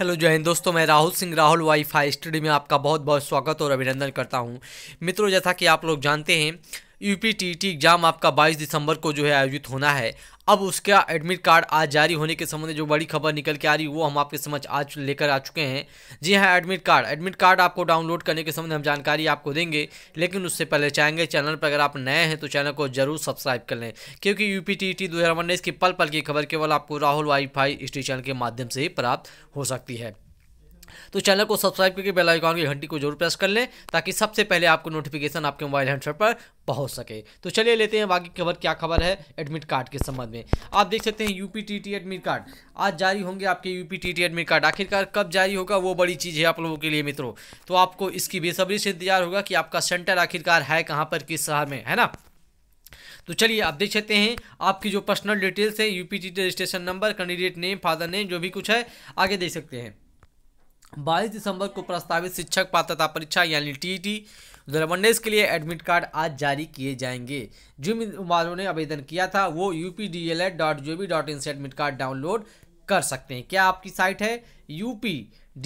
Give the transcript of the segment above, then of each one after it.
hello जय हिंद दोस्तों मैं राहुल सिंह राहुल वाईफाई स्टडी में आपका बहुत बहुत स्वागत और अभिनंदन करता हूं मित्रों जैसा कि आप लोग जानते हैं यूपीटीटी एग्ज़ाम आपका 22 दिसंबर को जो है आयोजित होना है अब उसका एडमिट कार्ड आज जारी होने के संबंध में जो बड़ी खबर निकल के आ रही वो हम आपके समझ आज लेकर आ चुके हैं जी हाँ एडमिट कार्ड एडमिट कार्ड आपको डाउनलोड करने के संबंध हम जानकारी आपको देंगे लेकिन उससे पहले चाहेंगे चैनल पर अगर आप नए हैं तो चैनल को जरूर सब्सक्राइब कर लें क्योंकि यू पी टी टी दो हज़ार उन्नीस की पल पल की खबर केवल आपको राहुल वाईफाई स्टेशन के माध्यम से ही प्राप्त हो सकती है तो चैनल को सब्सक्राइब करके बेल आइकॉन की घंटी को जरूर प्रेस कर लें ताकि सबसे पहले आपको नोटिफिकेशन आपके मोबाइल हैंडसेट पर पहुंच सके तो चलिए लेते हैं बाकी खबर क्या खबर है एडमिट कार्ड के संबंध में आप देख सकते हैं यूपीटीटी एडमिट कार्ड आज जारी होंगे आपके यूपीटीटी एडमिट कार्ड आखिरकार कब जारी होगा वो बड़ी चीज़ है आप लोगों के लिए मित्रों तो आपको इसकी बेसब्री से इंतजार होगा कि आपका सेंटर आखिरकार है कहाँ पर किस शहर में है ना तो चलिए आप देख सकते हैं आपकी जो पर्सनल डिटेल्स है UPT registration number candidate name father name जो भी कुछ है आगे देख सकते हैं बाईस दिसंबर को प्रस्तावित शिक्षक पात्रता परीक्षा यानी टीईटी दरबंडेस के लिए एडमिट कार्ड आज जारी किए जाएंगे जिन उम्मीदवारों ने आवेदन किया था वो U P D L ed dot G B dot in से एडमिट कार्ड डाउनलोड कर सकते हैं क्या आपकी साइट है U P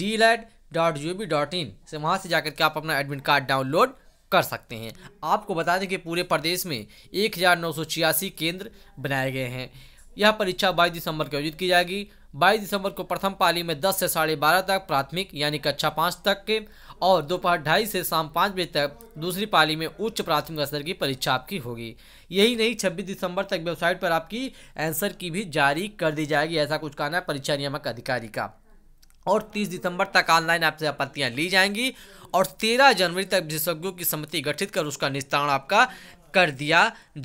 D L ed dot G B dot in से वहाँ से जाकर के आप अपना एडमिट कार्ड डाउनलोड कर सकते हैं आपको बता दें कि पूरे प्रदेश में एक केंद्र बनाए गए हैं यह परीक्षा बाईस दिसंबर को आयोजित की जाएगी बाईस दिसंबर को प्रथम पाली में दस से साढ़े बारह तक प्राथमिक यानी कक्षा पाँच तक के और दोपहर ढाई से शाम पाँच बजे तक दूसरी पाली में उच्च प्राथमिक स्तर की परीक्षा आपकी होगी यही नहीं छब्बीस दिसंबर तक वेबसाइट पर आपकी आंसर की भी जारी कर दी जाएगी ऐसा कुछ कहना है परीक्षा नियामक अधिकारी का और 30 दिसंबर तक ऑनलाइन आपसे आपत्तियां ली जाएंगी और 13 जनवरी तक विशेषज्ञों की समिति गठित कर उसका निस्तारण आपका कर दिया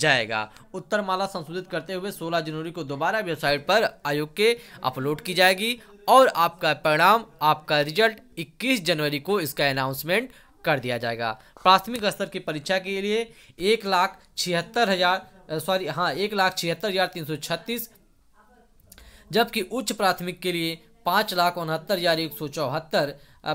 जाएगा उत्तर माला संशोधित करते हुए 16 जनवरी को दोबारा वेबसाइट पर आयोग के अपलोड की जाएगी और आपका परिणाम आपका रिजल्ट 21 जनवरी को इसका अनाउंसमेंट कर दिया जाएगा प्राथमिक स्तर की परीक्षा के लिए एक लाख छिहत्तर हज़ार सॉरी हाँ एक लाख छिहत्तर हज़ार तीन सौ छत्तीस जबकि उच्च प्राथमिक के लिए पाँच लाख उनहत्तर हज़ार एक सौ चौहत्तर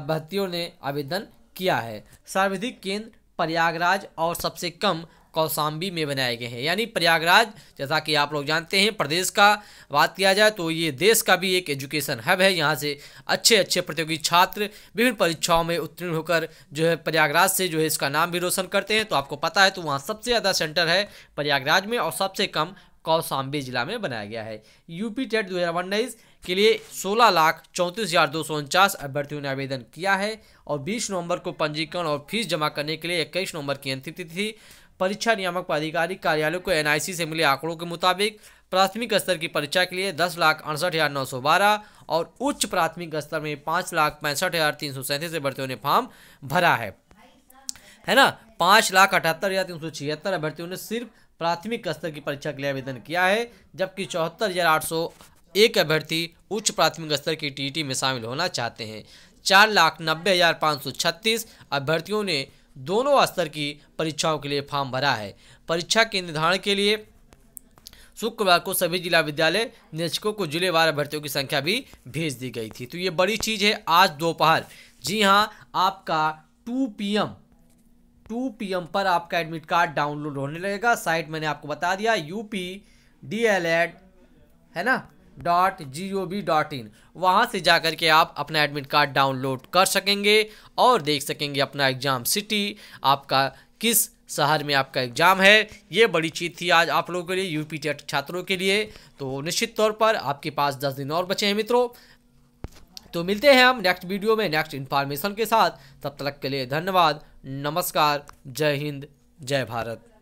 भर्तियों ने आवेदन किया है सर्वाधिक केंद्र प्रयागराज और सबसे कम कौसाम्बी में बनाए गए हैं यानी प्रयागराज जैसा कि आप लोग जानते हैं प्रदेश का बात किया जाए तो ये देश का भी एक एजुकेशन हब है यहाँ से अच्छे अच्छे प्रतियोगी छात्र विभिन्न परीक्षाओं में उत्तीर्ण होकर जो है प्रयागराज से जो है इसका नाम भी रोशन करते हैं तो आपको पता है तो वहाँ सबसे ज़्यादा सेंटर है प्रयागराज में और सबसे कम कौसाम्बी जिला में बनाया गया है यूपी टेट दो के लिए सोलह लाख चौंतीस हज़ार दो सौ उनचास अभ्यर्थियों ने आवेदन किया है और बीस नवंबर को पंजीकरण और फीस जमा करने के लिए इक्कीस नवंबर की अंतिम तिथि परीक्षा नियामक प्राधिकारी कार्यालय को एनआईसी से मिले आंकड़ों के मुताबिक प्राथमिक स्तर की परीक्षा के लिए दस लाख अड़सठ हज़ार नौ सौ बारह और उच्च प्राथमिक स्तर में पाँच लाख पैंसठ हज़ार तीन सौ सैंतीस अभ्यर्थियों ने फॉर्म भरा है है ना पाँच लाख अठहत्तर हज़ार तीन सौ छिहत्तर अभ्यर्थियों ने सिर्फ प्राथमिक स्तर की परीक्षा के लिए आवेदन किया है जबकि चौहत्तर हज़ार आठ सौ एक अभ्यर्थी उच्च प्राथमिक स्तर की टी में शामिल होना चाहते हैं चार लाख नब्बे हज़ार पाँच सौ छत्तीस अभ्यर्थियों ने दोनों स्तर की परीक्षाओं के लिए फॉर्म भरा है परीक्षा के निर्धारण के लिए शुक्रवार को सभी जिला विद्यालय निरीक्षकों को जिलेवार अभ्यर्थियों की संख्या भी भेज दी गई थी तो ये बड़ी चीज़ है आज दोपहर जी हाँ आपका 2 पीएम 2 पीएम पर आपका एडमिट कार्ड डाउनलोड होने लगेगा साइट मैंने आपको बता दिया यूपी एड है ना dot G O V dot in वहाँ से जा कर के आप अपना एडमिट कार्ड डाउनलोड कर सकेंगे और देख सकेंगे अपना एग्ज़ाम सिटी आपका किस शहर में आपका एग्ज़ाम है ये बड़ी चीज़ थी आज आप लोगों के लिए टी एट e छात्रों के लिए तो निश्चित तौर पर आपके पास दस दिन और बचे हैं मित्रों तो मिलते हैं हम नेक्स्ट वीडियो में नेक्स्ट इन्फॉर्मेशन के साथ तब तक के लिए धन्यवाद नमस्कार जय हिंद जय भारत